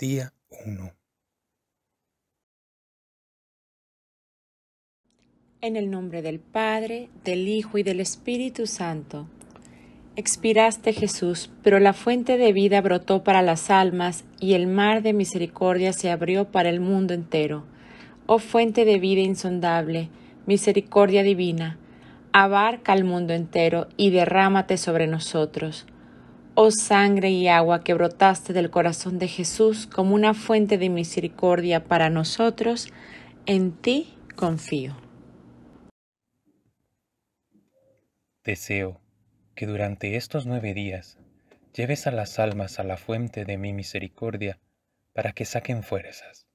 Día 1. En el nombre del Padre, del Hijo y del Espíritu Santo. Expiraste Jesús, pero la fuente de vida brotó para las almas y el mar de misericordia se abrió para el mundo entero. Oh fuente de vida insondable, misericordia divina, abarca al mundo entero y derrámate sobre nosotros. Oh sangre y agua que brotaste del corazón de Jesús como una fuente de misericordia para nosotros, en ti confío. Deseo que durante estos nueve días lleves a las almas a la fuente de mi misericordia para que saquen fuerzas,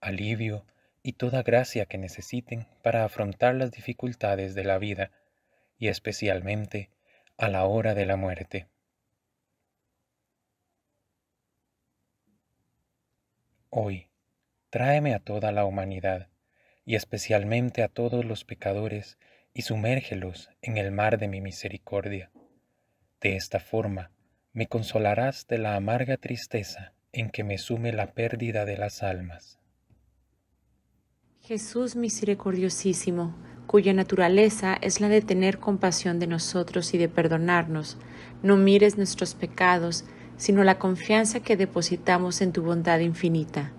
alivio y toda gracia que necesiten para afrontar las dificultades de la vida y especialmente a la hora de la muerte Hoy, tráeme a toda la humanidad, y especialmente a todos los pecadores, y sumérgelos en el mar de mi misericordia. De esta forma, me consolarás de la amarga tristeza en que me sume la pérdida de las almas. Jesús misericordiosísimo, cuya naturaleza es la de tener compasión de nosotros y de perdonarnos, no mires nuestros pecados, sino la confianza que depositamos en tu bondad infinita.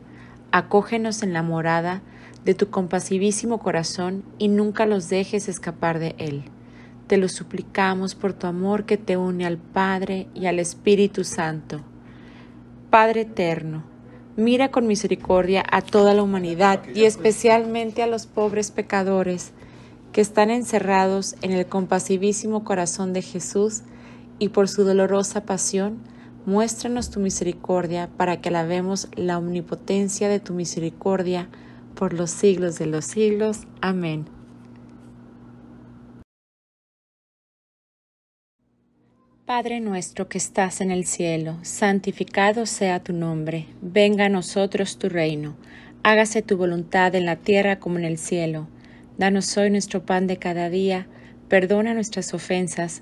Acógenos en la morada de tu compasivísimo corazón y nunca los dejes escapar de él. Te lo suplicamos por tu amor que te une al Padre y al Espíritu Santo. Padre eterno, mira con misericordia a toda la humanidad y especialmente a los pobres pecadores que están encerrados en el compasivísimo corazón de Jesús y por su dolorosa pasión, Muéstranos tu misericordia para que alabemos la omnipotencia de tu misericordia por los siglos de los siglos. Amén. Padre nuestro que estás en el cielo, santificado sea tu nombre, venga a nosotros tu reino, hágase tu voluntad en la tierra como en el cielo. Danos hoy nuestro pan de cada día, perdona nuestras ofensas,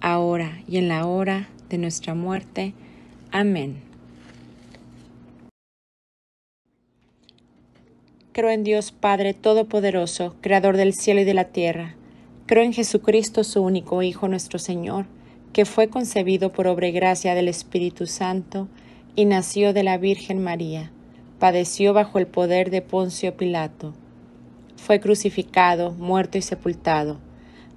ahora y en la hora de nuestra muerte. Amén. Creo en Dios Padre Todopoderoso, Creador del cielo y de la tierra. Creo en Jesucristo, su único Hijo, nuestro Señor, que fue concebido por obra y gracia del Espíritu Santo y nació de la Virgen María. Padeció bajo el poder de Poncio Pilato. Fue crucificado, muerto y sepultado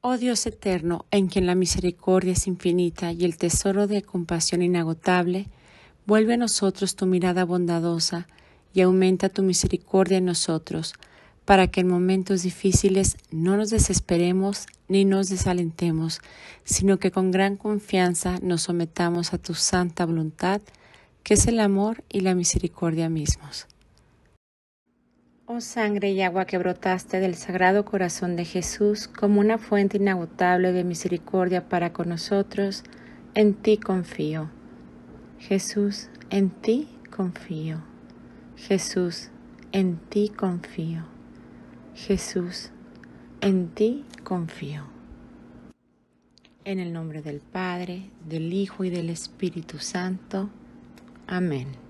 Oh Dios eterno, en quien la misericordia es infinita y el tesoro de compasión inagotable, vuelve a nosotros tu mirada bondadosa y aumenta tu misericordia en nosotros, para que en momentos difíciles no nos desesperemos ni nos desalentemos, sino que con gran confianza nos sometamos a tu santa voluntad, que es el amor y la misericordia mismos. Oh sangre y agua que brotaste del sagrado corazón de Jesús como una fuente inagotable de misericordia para con nosotros, en ti confío. Jesús, en ti confío. Jesús, en ti confío. Jesús, en ti confío. En el nombre del Padre, del Hijo y del Espíritu Santo. Amén.